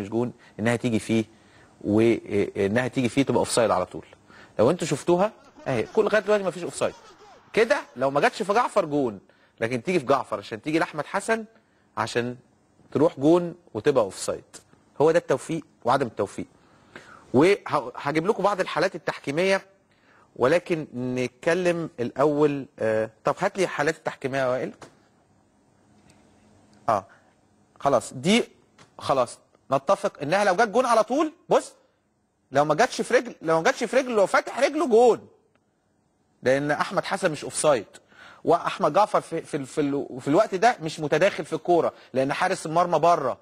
مش جون انها تيجي فيه وانها آه، آه، تيجي فيه تبقى اوفسايد على طول لو انتوا شفتوها اهي كل لغايه دلوقتي ما فيش اوفسايد كده لو ما جاتش في جعفر جون لكن تيجي في جعفر عشان تيجي لاحمد حسن عشان تروح جون وتبقى اوفسايد هو ده التوفيق وعدم التوفيق وهجيب لكم بعض الحالات التحكيميه ولكن نتكلم الاول آه طب هات لي الحالات التحكيميه يا وائل اه خلاص دي خلاص نتفق انها لو جت جون على طول بص لو ما جاتش في رجل لو ما جاتش في رجله لو فاتح رجله جون لان احمد حسن مش اوف سايد واحمد جعفر في في في, في الوقت ده مش متداخل في الكوره لان حارس المرمى بره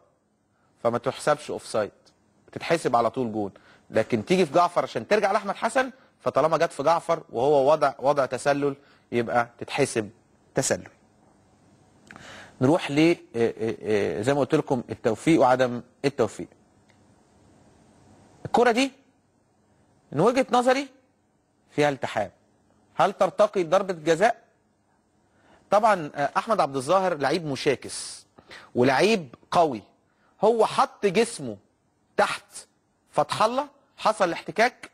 فما تحسبش اوف سايد تتحسب على طول جون لكن تيجي في جعفر عشان ترجع لاحمد حسن فطالما جت في جعفر وهو وضع وضع تسلل يبقى تتحسب تسلل نروح ل آه، آه، آه، زي ما قلت لكم التوفيق وعدم التوفيق الكره دي من وجهه نظري فيها التحام هل ترتقي لضربه جزاء طبعا احمد عبد الظاهر لعيب مشاكس ولعيب قوي هو حط جسمه تحت فتح الله حصل الاحتكاك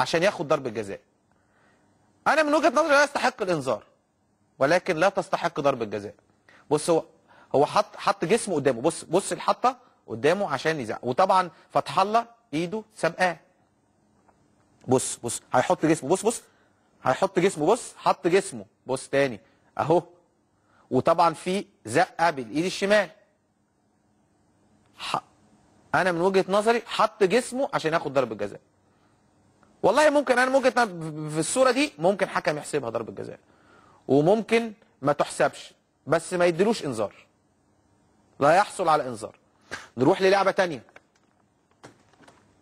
عشان ياخد ضربه جزاء انا من وجهه نظري لا يستحق الانذار ولكن لا تستحق ضربه جزاء بص هو هو حط حط جسمه قدامه بص بص الحطه قدامه عشان يزعق وطبعا فتح الله ايده سابقاه بص بص هيحط جسمه بص بص هيحط جسمه بص حط جسمه بص تاني اهو وطبعا في زقه بالايد الشمال انا من وجهه نظري حط جسمه عشان ياخد ضربه جزاء والله ممكن انا ممكن في الصوره دي ممكن حكم يحسبها ضربه جزاء وممكن ما تحسبش بس ما يدلوش انذار لا يحصل على انذار نروح للعبه تانية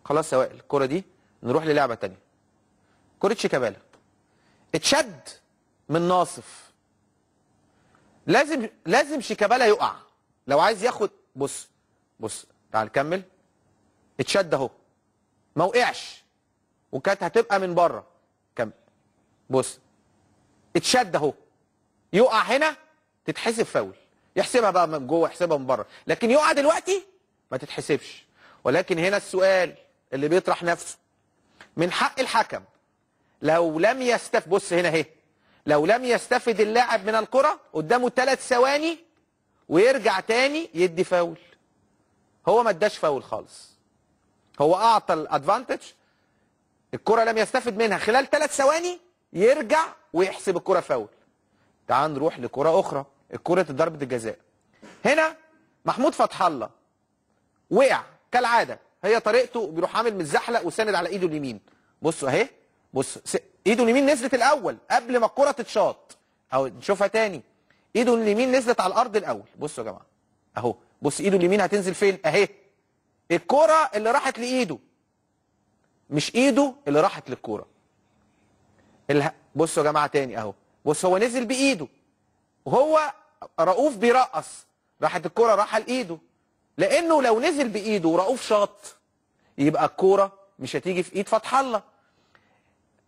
خلاص يا وائل الكره دي نروح للعبه تانية كره شيكابالا اتشد من ناصف لازم لازم شيكابالا يقع لو عايز ياخد بص بص تعال كمل اتشد اهو ما وقعش وكانت هتبقى من بره كمل بص اتشد اهو يقع هنا تتحسب فاول يحسبها بقى من جوه يحسبها من بره لكن يقع دلوقتي ما تتحسبش ولكن هنا السؤال اللي بيطرح نفسه من حق الحكم لو لم يستف بص هنا اهي لو لم يستفد اللاعب من الكرة قدامه ثلاث ثواني ويرجع تاني يدي فاول هو ما اداش فاول خالص هو اعطى الادفانتج الكرة لم يستفد منها خلال ثلاث ثواني يرجع ويحسب الكره فاول تعال نروح لكره اخرى الكره ضربه الجزاء هنا محمود فتح الله وقع كالعاده هي طريقته بيروح عامل متزحلق وساند على ايده اليمين بصوا اهي بص ايده اليمين نزلت الاول قبل ما الكره تتشاط او نشوفها تاني ايده اليمين نزلت على الارض الاول بصوا يا جماعه اهو بص ايده اليمين هتنزل فين اهي الكره اللي راحت لايده مش ايده اللي راحت للكوره بصوا يا جماعه تاني اهو بص هو نزل بايده وهو رؤوف بيرقص راحت الكوره راحه لايده لانه لو نزل بايده ورؤوف شاط يبقى الكوره مش هتيجي في ايد فتح الله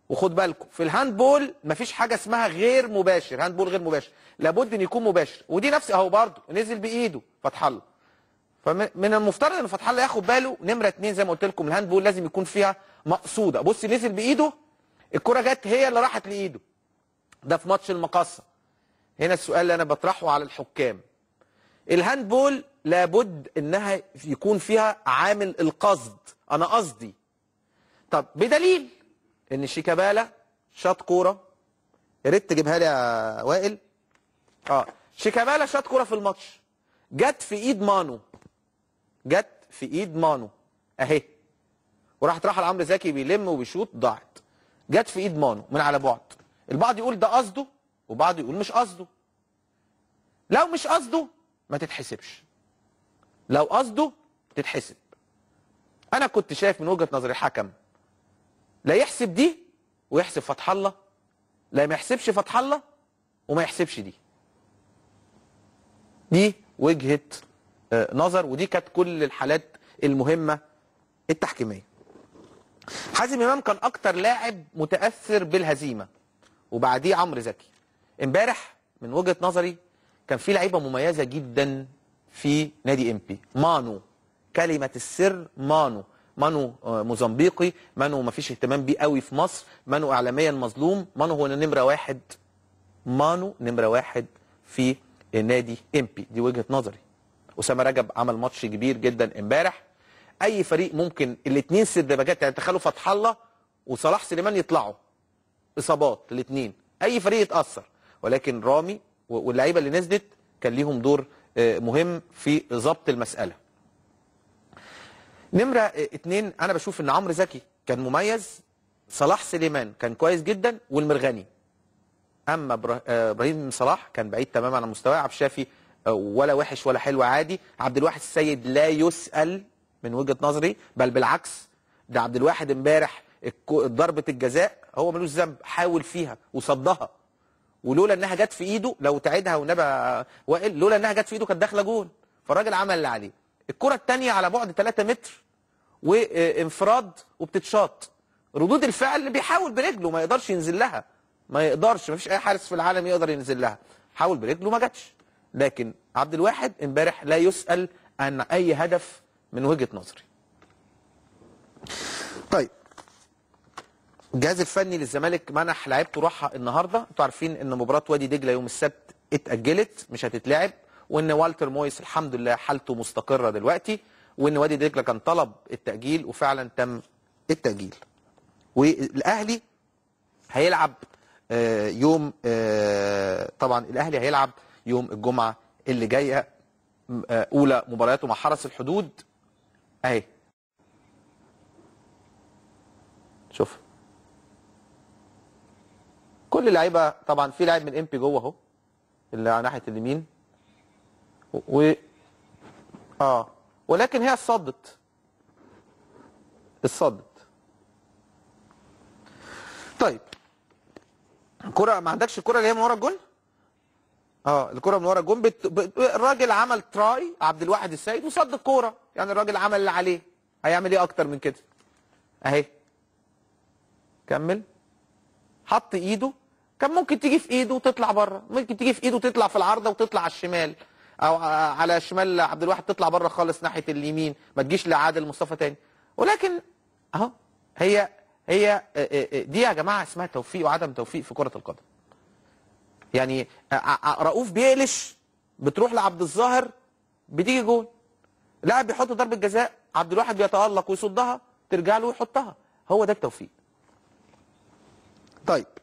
وخد بالكم في الهاندبول مفيش حاجه اسمها غير مباشر هاندبول غير مباشر لابد ان يكون مباشر ودي نفس اهو برضه نزل بايده فتح الله فمن المفترض ان فتح الله ياخد باله نمره اتنين زي ما قلت لكم الهاندبول لازم يكون فيها مقصوده بص نزل بايده الكرة جت هي اللي راحت لايده ده في ماتش المقصه هنا السؤال اللي انا بطرحه على الحكام الهاندبول لابد انها يكون فيها عامل القصد انا قصدي طب بدليل ان شيكابالا شاط كوره يا ريت تجيبها لي يا وائل اه شيكابالا شاط كوره في الماتش جت في ايد مانو جت في ايد مانو اهي وراحت راح لعمرو زكي بيلم وبيشوط ضاعت جت في ايد مانو من على بعد البعض يقول ده قصده وبعض يقول مش قصده لو مش قصده ما تتحسبش لو قصده تتحسب انا كنت شايف من وجهه نظر الحكم لا يحسب دي ويحسب فتح الله لا ما يحسبش فتح الله وما يحسبش دي دي وجهه آه، نظر ودي كانت كل الحالات المهمه التحكيميه حازم امام كان اكتر لاعب متاثر بالهزيمه وبعديه عمرو زكي امبارح من وجهه نظري كان في لعيبه مميزه جدا في نادي امبي مانو كلمه السر مانو مانو آه، موزمبيقي مانو ما فيش اهتمام بيه قوي في مصر مانو اعلاميا مظلوم مانو هو نمره واحد مانو نمره واحد في نادي امبي دي وجهه نظري اسامه رجب عمل ماتش كبير جدا امبارح اي فريق ممكن الاثنين سدباجات يعني تخيلوا فتح الله وصلاح سليمان يطلعوا اصابات الاثنين اي فريق يتاثر ولكن رامي واللعيبه اللي نزلت كان ليهم دور آه، مهم في ضبط المساله نمره آه، اتنين انا بشوف ان عمرو زكي كان مميز صلاح سليمان كان كويس جدا والمرغني اما آه، ابراهيم صلاح كان بعيد تماما عن مستواه عبد الشافي ولا وحش ولا حلو عادي عبد الواحد السيد لا يسال من وجهه نظري بل بالعكس ده عبد الواحد امبارح ضربه الجزاء هو ملوش ذنب حاول فيها وصدها ولولا انها جت في ايده لو تعيدها ونبقى وائل لولا انها جت في ايده كانت داخله جون فالراجل عمل اللي عليه الكره الثانيه على بعد 3 متر وانفراد وبتتشاط ردود الفعل بيحاول برجله ما يقدرش ينزل لها ما يقدرش ما فيش اي حارس في العالم يقدر ينزل لها حاول برجله ما جاتش لكن عبد الواحد امبارح لا يسال عن اي هدف من وجهه نظري طيب الجهاز الفني للزمالك منح لعيبته راحه النهارده انتوا عارفين ان مباراه وادي دجله يوم السبت اتاجلت مش هتتلعب وان والتر مويس الحمد لله حالته مستقره دلوقتي وان وادي دجله كان طلب التاجيل وفعلا تم التاجيل والاهلي هيلعب آه، يوم آه، طبعا الاهلي هيلعب يوم الجمعه اللي جايه آه، اولى مبارياته مع حرس الحدود اهي شوف كل اللعيبه طبعا في لاعب من امبي جوه اهو اللي على ناحيه اليمين و اه ولكن هي اتصدت اتصدت طيب كرة ما عندكش الكرة اللي هي من ورا الجون؟ اه الكرة من ورا الجون بت... ب... الراجل عمل تراي عبد الواحد السيد وصد الكورة يعني الراجل عمل اللي عليه هيعمل ايه اكتر من كده اهي كمل حط ايده كان ممكن تيجي في ايده وتطلع بره ممكن تيجي في ايده وتطلع في العارضه وتطلع على الشمال او على شمال عبد الواحد تطلع بره خالص ناحيه اليمين ما تجيش لعادل مصطفى تاني ولكن اهو هي هي آه، آه، آه، دي يا جماعه اسمها توفيق وعدم توفيق في كره القدم يعني رؤوف بيقلش بتروح لعبد الظاهر بتيجي جول لاعب بيحط ضربه جزاء عبد الواحد بيتالق ويصدها ترجع له ويحطها هو ده التوفيق طيب